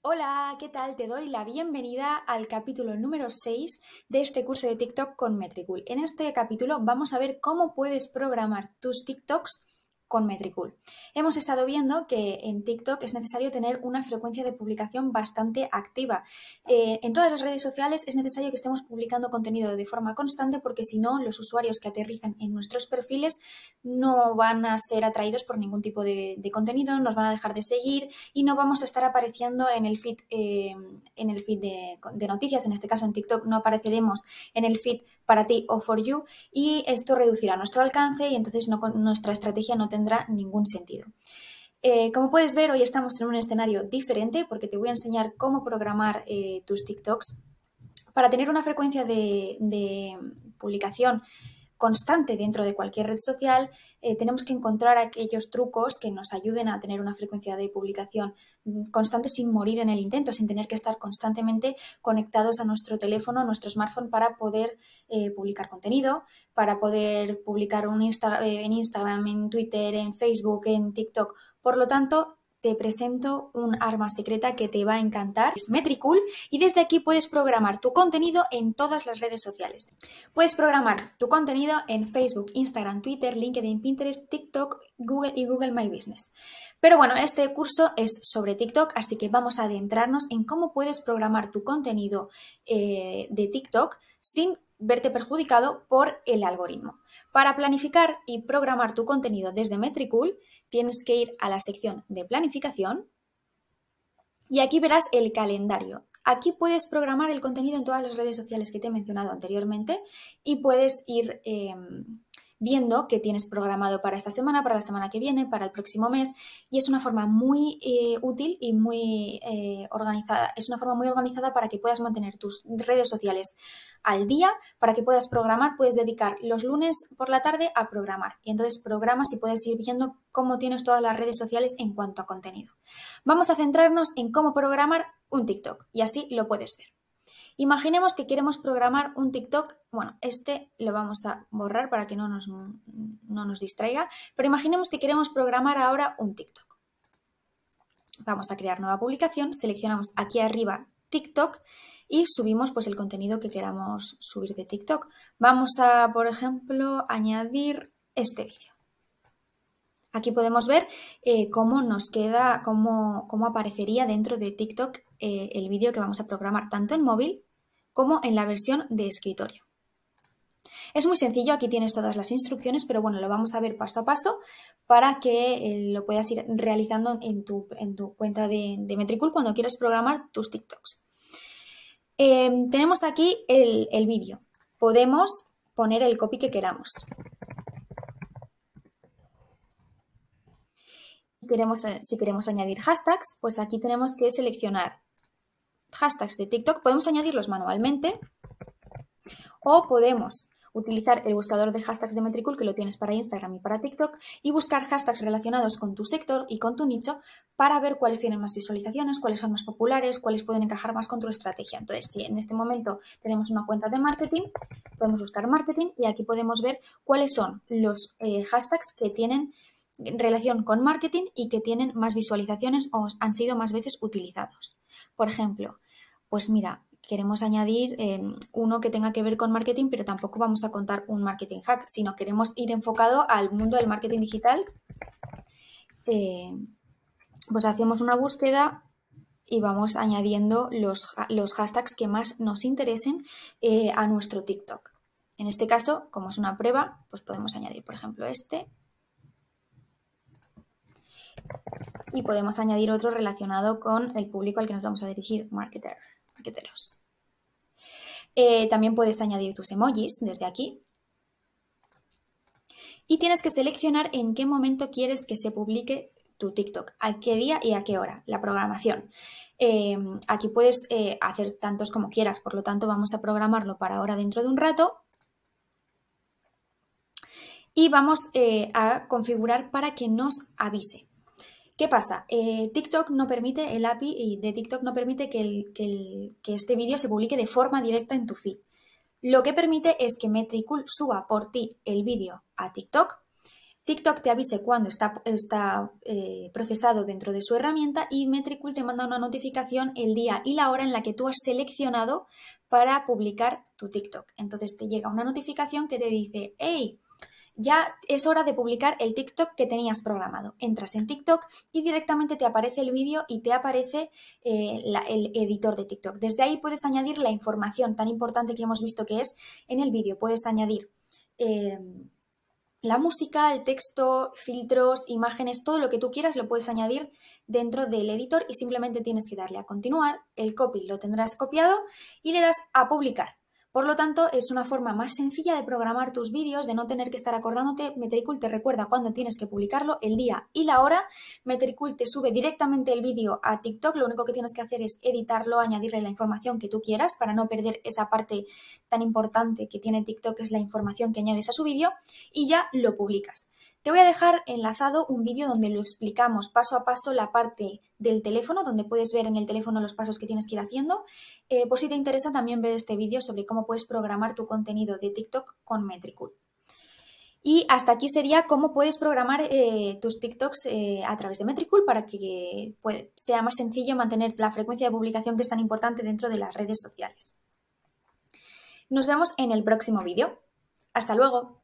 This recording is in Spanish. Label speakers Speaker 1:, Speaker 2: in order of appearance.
Speaker 1: Hola, ¿qué tal? Te doy la bienvenida al capítulo número 6 de este curso de TikTok con Metricool. En este capítulo vamos a ver cómo puedes programar tus TikToks con Metricool. Hemos estado viendo que en TikTok es necesario tener una frecuencia de publicación bastante activa. Eh, en todas las redes sociales es necesario que estemos publicando contenido de forma constante porque si no, los usuarios que aterrizan en nuestros perfiles no van a ser atraídos por ningún tipo de, contenido, nos van a dejar de seguir y no vamos a estar apareciendo en el feed, eh, en el feed de, noticias. En este caso, en TikTok no apareceremos en el feed para ti o for you y esto reducirá nuestro alcance y entonces nuestra estrategia no tendrá tendrá ningún sentido. Eh, como puedes ver, hoy estamos en un escenario diferente porque te voy a enseñar cómo programar eh, tus TikToks. Para tener una frecuencia de publicación constante dentro de cualquier red social, eh, tenemos que encontrar aquellos trucos que nos ayuden a tener una frecuencia de publicación mm, constante sin morir en el intento, sin tener que estar constantemente conectados a nuestro teléfono, a nuestro smartphone para poder eh, publicar contenido, para poder publicar eh, en Instagram, en Twitter, en Facebook, en TikTok. Por lo tanto, te presento un arma secreta que te va a encantar. Es Metricool y desde aquí puedes programar tu contenido en todas las redes sociales. Puedes programar tu contenido en Facebook, Instagram, Twitter, LinkedIn, Pinterest, TikTok, Google y Google My Business. Pero bueno, este curso es sobre TikTok, así que vamos a adentrarnos en cómo puedes programar tu contenido eh, de TikTok sin verte perjudicado por el algoritmo. Para planificar y programar tu contenido desde Metricool, tienes que ir a la sección de planificación y aquí verás el calendario. Aquí puedes programar el contenido en todas las redes sociales que te he mencionado anteriormente y puedes ir... Em, viendo qué tienes programado para esta semana, para la semana que viene, para el próximo mes. Y es una forma muy eh, útil y muy eh, organizada. Es una forma muy organizada para que puedas mantener tus redes sociales al día, para que puedas programar. Puedes dedicar los lunes por la tarde a programar. Y entonces programas y puedes ir viendo cómo tienes todas las redes sociales en cuanto a contenido. Vamos a centrarnos en cómo programar un TikTok y así lo puedes ver. Imaginemos que queremos programar un TikTok, bueno, este lo vamos a borrar para que no nos, distraiga, pero imaginemos que queremos programar ahora un TikTok. Vamos a crear nueva publicación, seleccionamos aquí arriba TikTok y subimos pues el contenido que queramos subir de TikTok. Vamos a, por ejemplo, añadir este vídeo. Aquí podemos ver eh, cómo nos queda, cómo, aparecería dentro de TikTok eh, el vídeo que vamos a programar tanto en móvil como en la versión de escritorio. Es muy sencillo, aquí tienes todas las instrucciones, pero bueno, lo vamos a ver paso a paso para que eh, lo puedas ir realizando en tu, cuenta de, Metricool cuando quieres programar tus TikToks. Em, tenemos aquí el, el vídeo. Podemos poner el copy que queramos. Eh, si queremos añadir hashtags, pues aquí tenemos que seleccionar hashtags de TikTok. Podemos añadirlos manualmente o podemos utilizar el buscador de hashtags de Metricool que lo tienes para Instagram y para TikTok y buscar hashtags relacionados con tu sector y con tu nicho para ver cuáles tienen más visualizaciones, cuáles son más populares, cuáles pueden encajar más con tu estrategia. Entonces, si en este momento tenemos una cuenta de marketing, podemos buscar marketing y aquí podemos ver cuáles son los eh, hashtags que tienen relación con marketing y que tienen más visualizaciones o han sido más veces utilizados. Por ejemplo, pues mira, queremos añadir em, uno que tenga que ver con marketing, pero tampoco vamos a contar un marketing hack, sino queremos ir enfocado al mundo del marketing digital. Em, pues hacemos una búsqueda y vamos añadiendo los, los hashtags que más nos interesen eh, a nuestro TikTok. En este caso, como es una prueba, pues podemos añadir, por ejemplo, este, y podemos añadir otro relacionado con el público al que nos vamos a dirigir, marketer, marketeros. Eh, también puedes añadir tus emojis desde aquí. Y tienes que seleccionar en qué momento quieres que se publique tu TikTok, a qué día y a qué hora, la programación. Eh, aquí puedes eh, hacer tantos como quieras, por lo tanto vamos a programarlo para ahora dentro de un rato. Y vamos a configurar para que nos avise. ¿Qué pasa? Eh, TikTok no permite, el API y de TikTok no permite que, este vídeo se publique de forma directa en tu feed. Lo que permite es que Metricool suba por ti el vídeo a TikTok, TikTok te avise cuando está, eh, procesado dentro de su herramienta y Metricool te manda una notificación el día y la hora en la que tú has seleccionado para publicar tu TikTok. Entonces te llega una notificación que te dice, hey, ya es hora de publicar el TikTok que tenías programado. Entras en TikTok y directamente te aparece el vídeo y te aparece eh, el editor de TikTok. Desde ahí puedes añadir la información tan importante que hemos visto que es en el vídeo. Puedes añadir... Eh, la música, el texto, filtros, imágenes, todo lo que tú quieras lo puedes añadir dentro del editor y simplemente tienes que darle a continuar, el copy lo tendrás copiado y le das a publicar. Por lo tanto, es una forma más sencilla de programar tus vídeos, de no tener que estar acordándote. Metricool te recuerda cuándo tienes que publicarlo, el día y la hora. Metricool te sube directamente el vídeo a TikTok. Lo único que tienes que hacer es editarlo, añadirle la información que tú quieras para no perder esa parte tan importante que tiene TikTok, que es la información que añades a su vídeo, y ya lo publicas. Te voy a dejar enlazado un vídeo donde lo explicamos paso a paso la parte del teléfono, donde puedes ver en el teléfono los pasos que tienes que ir haciendo. Eh, por si te interesa también ver este vídeo sobre cómo puedes programar tu contenido de TikTok con Metricool. Y hasta aquí sería cómo puedes programar eh, tus TikToks eh, a través de Metricool para que pues, sea más sencillo mantener la frecuencia de publicación que es tan importante dentro de las redes sociales. Nos vemos en el próximo vídeo. Hasta luego.